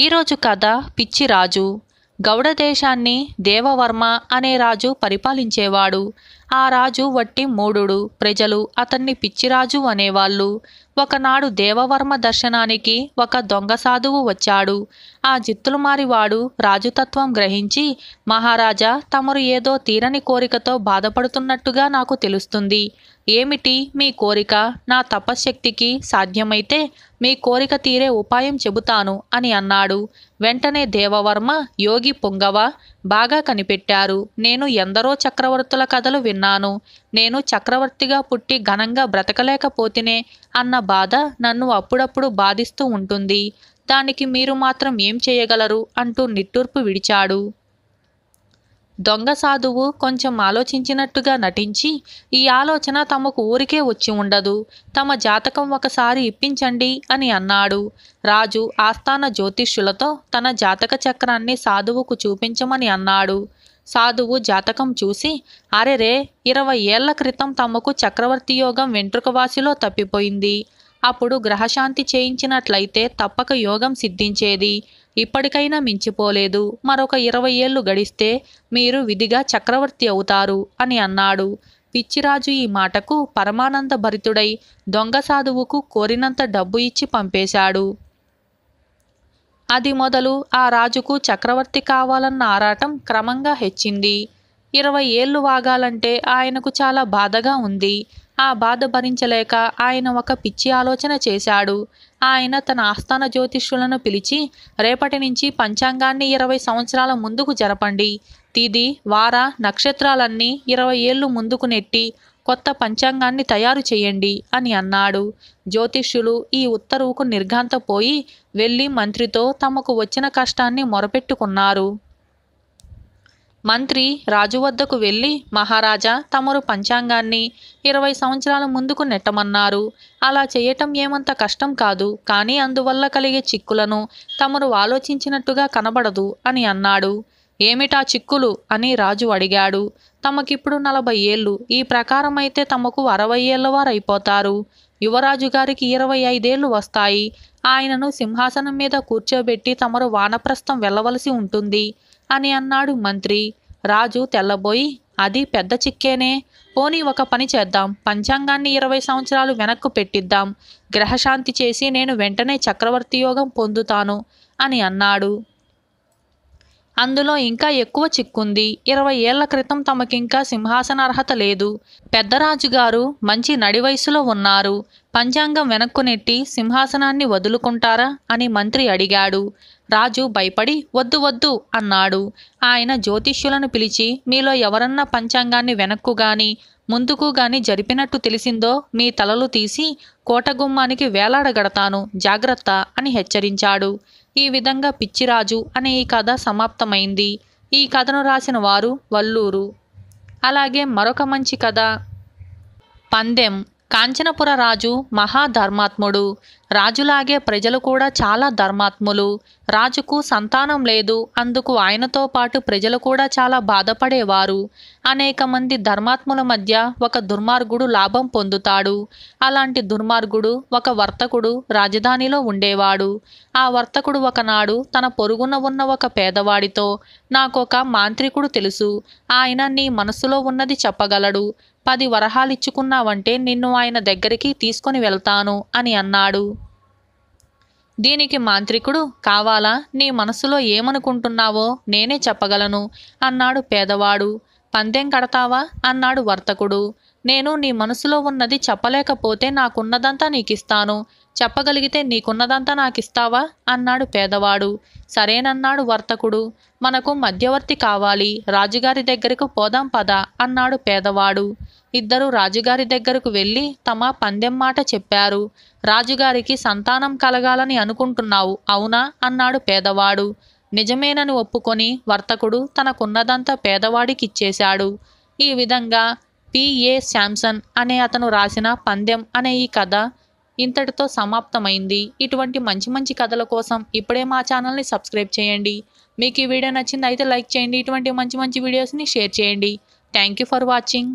ఈరోజు కథ పిచ్చిరాజు గౌడదేశాన్ని దేవవర్మ అనే రాజు పరిపాలించేవాడు ఆ రాజు వట్టి మూడుడు ప్రజలు అతన్ని పిచ్చిరాజు అనేవాళ్ళు ఒకనాడు దేవవర్మ దర్శనానికి ఒక దొంగ సాధువు వచ్చాడు ఆ జిత్తులమారివాడు రాజుతత్వం గ్రహించి మహారాజా తమరు ఏదో తీరని కోరికతో బాధపడుతున్నట్టుగా నాకు తెలుస్తుంది ఏమిటి మీ కోరిక నా తపశ్శక్తికి సాధ్యమైతే మీ కోరిక తీరే ఉపాయం చెబుతాను అని అన్నాడు వెంటనే దేవవర్మ యోగి పొంగవ బాగా కనిపెట్టారు నేను ఎందరో చక్రవర్తుల కథలు విన్నాను నేను చక్రవర్తిగా పుట్టి ఘనంగా బ్రతకలేకపోతేనే అన్న బాధ నన్ను అప్పుడప్పుడు బాధిస్తూ ఉంటుంది దానికి మీరు మాత్రం ఏం చేయగలరు అంటూ నిట్టూర్పు విడిచాడు దొంగ సాధువు కొంచెం ఆలోచించినట్టుగా నటించి ఈ ఆలోచన తమకు ఊరికే వచ్చి ఉండదు తమ జాతకం ఒకసారి ఇప్పించండి అని అన్నాడు రాజు ఆస్థాన జ్యోతిష్యులతో తన జాతక చక్రాన్ని సాధువుకు చూపించమని అన్నాడు సాధువు జాతకం చూసి అరెరే ఇరవై ఏళ్ల క్రితం తమకు చక్రవర్తి యోగం వెంట్రుకవాసిలో తప్పిపోయింది అప్పుడు గ్రహశాంతి చేయించినట్లయితే తప్పక యోగం సిద్ధించేది ఇప్పటికైనా మించిపోలేదు మరొక ఇరవై ఏళ్ళు గడిస్తే మీరు విధిగా చక్రవర్తి అవుతారు అని అన్నాడు పిచ్చిరాజు ఈ మాటకు పరమానంద భరితుడై దొంగ సాధువుకు కోరినంత డబ్బు ఇచ్చి పంపేశాడు అది మొదలు ఆ రాజుకు చక్రవర్తి కావాలన్న ఆరాటం క్రమంగా హెచ్చింది ఇరవై ఏళ్ళు వాగాలంటే ఆయనకు చాలా బాధగా ఉంది ఆ బాధ భరించలేక ఆయన ఒక పిచ్చి ఆలోచన చేశాడు ఆయన తన ఆస్థాన జ్యోతిష్యులను పిలిచి రేపటి నుంచి పంచాంగాన్ని ఇరవై సంవత్సరాల ముందుకు జరపండి తిది వార నక్షత్రాలన్నీ ఇరవై ఏళ్ళు ముందుకు నెట్టి కొత్త పంచాంగాన్ని తయారు చేయండి అని అన్నాడు జ్యోతిష్యులు ఈ ఉత్తర్వుకు నిర్ఘాంతపోయి వెళ్ళి మంత్రితో తమకు వచ్చిన కష్టాన్ని మొరపెట్టుకున్నారు మంత్రి రాజు వద్దకు వెళ్ళి మహారాజా తమరు పంచాంగాన్ని ఇరవై సంవత్సరాల ముందుకు నెట్టమన్నారు అలా చేయటం ఏమంత కష్టం కాదు కానీ అందువల్ల కలిగే చిక్కులను తమరు ఆలోచించినట్టుగా కనబడదు అని అన్నాడు ఏమిటా చిక్కులు అని రాజు అడిగాడు తమకిప్పుడు నలభై ఏళ్ళు ఈ ప్రకారమైతే తమకు అరవై వారైపోతారు యువరాజు గారికి ఇరవై ఐదేళ్లు వస్తాయి ఆయనను సింహాసనం మీద కూర్చోబెట్టి తమరు వానప్రస్థం వెళ్ళవలసి ఉంటుంది అని అన్నాడు మంత్రి రాజు తెల్లబోయి అది పెద్ద చిక్కేనే పోనీ ఒక పని చేద్దాం పంచాంగాన్ని ఇరవై సంవత్సరాలు వెనక్కు పెట్టిద్దాం గ్రహశాంతి చేసి నేను వెంటనే చక్రవర్తి యోగం పొందుతాను అని అన్నాడు అందులో ఇంకా ఎక్కువ చిక్కుంది ఇరవై ఏళ్ల క్రితం తమకింకా సింహాసన అర్హత లేదు పెద్దరాజుగారు మంచి నడి వయసులో ఉన్నారు పంచాంగం వెనక్కు నెట్టి సింహాసనాన్ని వదులుకుంటారా అని మంత్రి అడిగాడు రాజు భయపడి వద్దు వద్దు అన్నాడు ఆయన జ్యోతిష్యులను పిలిచి మీలో ఎవరన్నా పంచాంగాన్ని వెనక్కు గాని ముందుకు గాని జరిపినట్టు తెలిసిందో మీ తలలు తీసి కోటగుమ్మానికి వేలాడగడతాను జాగ్రత్త అని హెచ్చరించాడు ఈ విధంగా పిచ్చిరాజు అనే ఈ కథ సమాప్తమైంది ఈ కథను రాసిన వారు వల్లూరు అలాగే మరొక మంచి కథ పందెం కాంచనపుర రాజు మహాధర్మాత్ముడు రాజులాగే ప్రజలు కూడా చాలా ధర్మాత్ములు రాజుకు సంతానం లేదు అందుకు ఆయనతో పాటు ప్రజలు కూడా చాలా బాధపడేవారు అనేక మంది ధర్మాత్ముల మధ్య ఒక దుర్మార్గుడు లాభం పొందుతాడు అలాంటి దుర్మార్గుడు ఒక వర్తకుడు రాజధానిలో ఉండేవాడు ఆ వర్తకుడు ఒకనాడు తన పొరుగున ఉన్న ఒక పేదవాడితో నాకొక మాంత్రికుడు తెలుసు ఆయన నీ మనసులో ఉన్నది చెప్పగలడు పది వరహాలిచ్చుకున్నావంటే నిన్ను ఆయన దగ్గరికి తీసుకొని వెళ్తాను అని అన్నాడు దీనికి మాంత్రికుడు కావాలా నీ మనసులో ఏమనుకుంటున్నావో నేనే చెప్పగలను అన్నాడు పేదవాడు పందెం కడతావా అన్నాడు వర్తకుడు నేను నీ మనసులో ఉన్నది చెప్పలేకపోతే నాకున్నదంతా నీకిస్తాను చెప్పగలిగితే నీకున్నదంతా నాకిస్తావా అన్నాడు పేదవాడు సరేనన్నాడు వర్తకుడు మనకు మధ్యవర్తి కావాలి రాజుగారి దగ్గరకు పోదాం పద అన్నాడు పేదవాడు ఇద్దరు రాజుగారి దగ్గరకు వెళ్ళి తమ పందెం మాట చెప్పారు రాజుగారికి సంతానం కలగాలని అనుకుంటున్నావు అవునా అన్నాడు పేదవాడు నిజమేనని ఒప్పుకొని వర్తకుడు తనకున్నదంతా పేదవాడికిచ్చేశాడు ఈ విధంగా పిఏ శాంసన్ అనే అతను రాసిన పందెం అనే ఈ కథ ఇంతటితో సమాప్తమైంది ఇటువంటి మంచి మంచి కథల కోసం ఇప్పుడే మా ఛానల్ని సబ్స్క్రైబ్ చేయండి మీకు ఈ వీడియో నచ్చింది అయితే లైక్ చేయండి ఇటువంటి మంచి మంచి వీడియోస్ని షేర్ చేయండి థ్యాంక్ యూ ఫర్ వాచింగ్